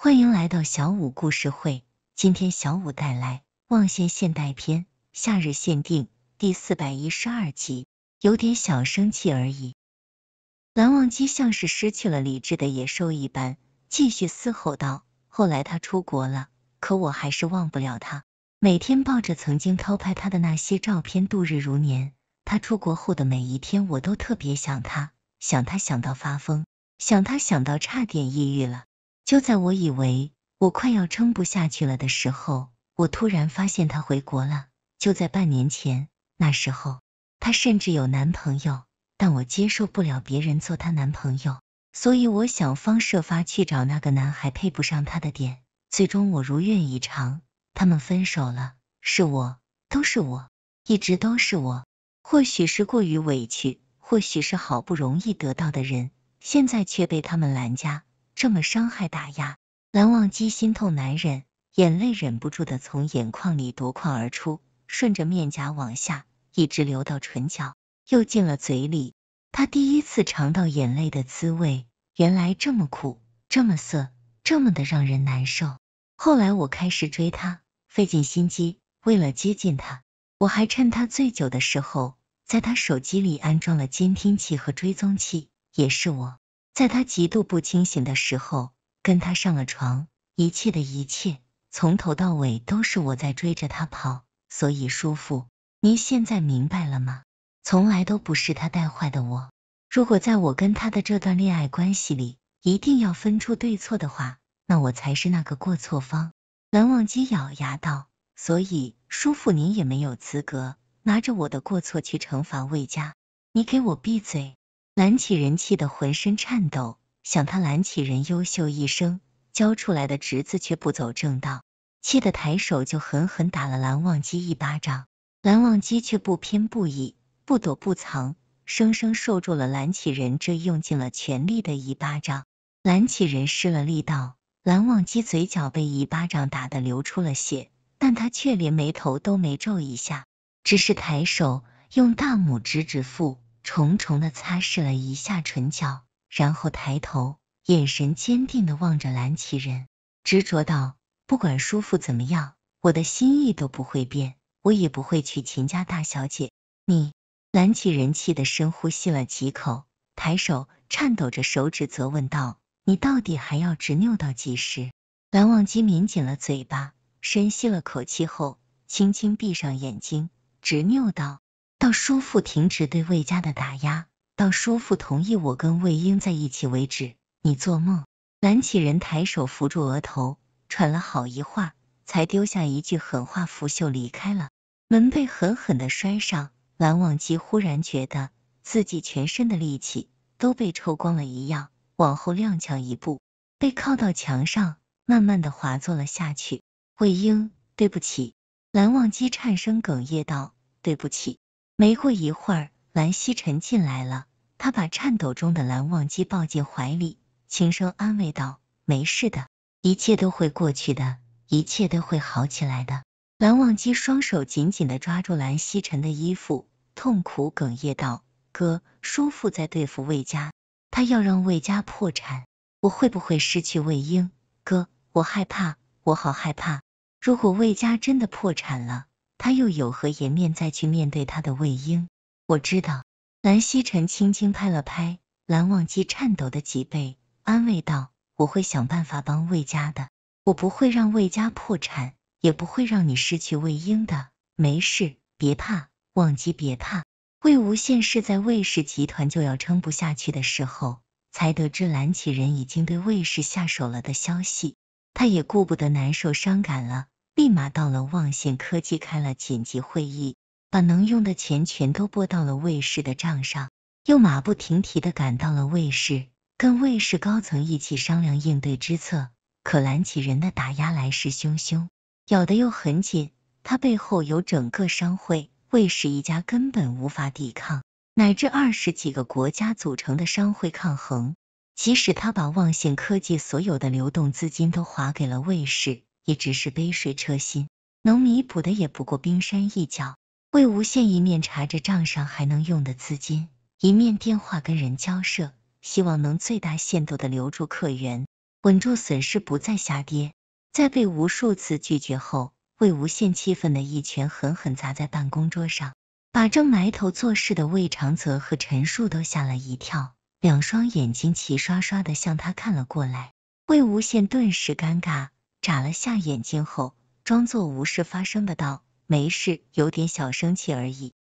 欢迎来到小五故事会。今天小五带来《望仙现代篇·夏日限定》第四百一十二集，有点小生气而已。蓝忘机像是失去了理智的野兽一般，继续嘶吼道：“后来他出国了，可我还是忘不了他。每天抱着曾经偷拍他的那些照片度日如年。他出国后的每一天，我都特别想他，想他想到发疯，想他想到差点抑郁了。”就在我以为我快要撑不下去了的时候，我突然发现他回国了。就在半年前，那时候她甚至有男朋友，但我接受不了别人做她男朋友，所以我想方设法去找那个男孩配不上他的点。最终我如愿以偿，他们分手了。是我，都是我，一直都是我。或许是过于委屈，或许是好不容易得到的人，现在却被他们拦家。这么伤害打压，蓝忘机心痛难忍，眼泪忍不住的从眼眶里夺眶而出，顺着面颊往下，一直流到唇角，又进了嘴里。他第一次尝到眼泪的滋味，原来这么苦，这么涩，这么的让人难受。后来我开始追他，费尽心机，为了接近他，我还趁他醉酒的时候，在他手机里安装了监听器和追踪器，也是我。在他极度不清醒的时候，跟他上了床，一切的一切，从头到尾都是我在追着他跑。所以叔父，您现在明白了吗？从来都不是他带坏的我。如果在我跟他的这段恋爱关系里，一定要分出对错的话，那我才是那个过错方。蓝忘机咬牙道：“所以叔父，您也没有资格拿着我的过错去惩罚魏佳。你给我闭嘴！”蓝启人气得浑身颤抖，想他蓝启人优秀一生，教出来的侄子却不走正道，气得抬手就狠狠打了蓝忘机一巴掌。蓝忘机却不偏不倚，不躲不藏，生生受住了蓝启人这用尽了全力的一巴掌。蓝启人失了力道，蓝忘机嘴角被一巴掌打得流出了血，但他却连眉头都没皱一下，只是抬手用大拇指指腹。重重的擦拭了一下唇角，然后抬头，眼神坚定的望着蓝启人，执着道：“不管叔父怎么样，我的心意都不会变，我也不会娶秦家大小姐。”你，蓝启仁气的深呼吸了几口，抬手颤抖着手指责问道：“你到底还要执拗到几时？”蓝忘机抿紧了嘴巴，深吸了口气后，轻轻闭上眼睛，执拗道。到叔父停止对魏家的打压，到叔父同意我跟魏婴在一起为止，你做梦！蓝启仁抬手扶住额头，喘了好一会儿，才丢下一句狠话，拂袖离开了。门被狠狠的摔上，蓝忘机忽然觉得自己全身的力气都被抽光了一样，往后踉跄一步，被靠到墙上，慢慢的滑坐了下去。魏婴，对不起！蓝忘机颤声哽咽道：“对不起。”没过一会儿，蓝曦臣进来了。他把颤抖中的蓝忘机抱进怀里，轻声安慰道：“没事的，一切都会过去的，一切都会好起来的。”蓝忘机双手紧紧的抓住蓝曦臣的衣服，痛苦哽咽道：“哥，叔父在对付魏家，他要让魏家破产，我会不会失去魏婴？哥，我害怕，我好害怕。如果魏家真的破产了……”他又有何颜面再去面对他的魏婴？我知道，蓝曦臣轻轻拍了拍蓝忘机颤抖的脊背，安慰道：“我会想办法帮魏家的，我不会让魏家破产，也不会让你失去魏婴的。没事，别怕，忘机别怕。”魏无羡是在魏氏集团就要撑不下去的时候，才得知蓝启人已经对魏氏下手了的消息，他也顾不得难受伤感了。立马到了望县科技开了紧急会议，把能用的钱全都拨到了卫氏的账上，又马不停蹄的赶到了卫氏，跟卫氏高层一起商量应对之策。可蓝启人的打压来势汹汹，咬得又很紧，他背后有整个商会，卫氏一家根本无法抵抗，乃至二十几个国家组成的商会抗衡。即使他把望县科技所有的流动资金都划给了卫氏。也只是杯水车薪，能弥补的也不过冰山一角。魏无羡一面查着账上还能用的资金，一面电话跟人交涉，希望能最大限度的留住客源，稳住损失不再下跌。在被无数次拒绝后，魏无羡气愤的一拳狠狠砸在办公桌上，把正埋头做事的魏长泽和陈树都吓了一跳，两双眼睛齐刷刷的向他看了过来。魏无羡顿时尴尬。眨了下眼睛后，装作无事发生的道：“没事，有点小生气而已。”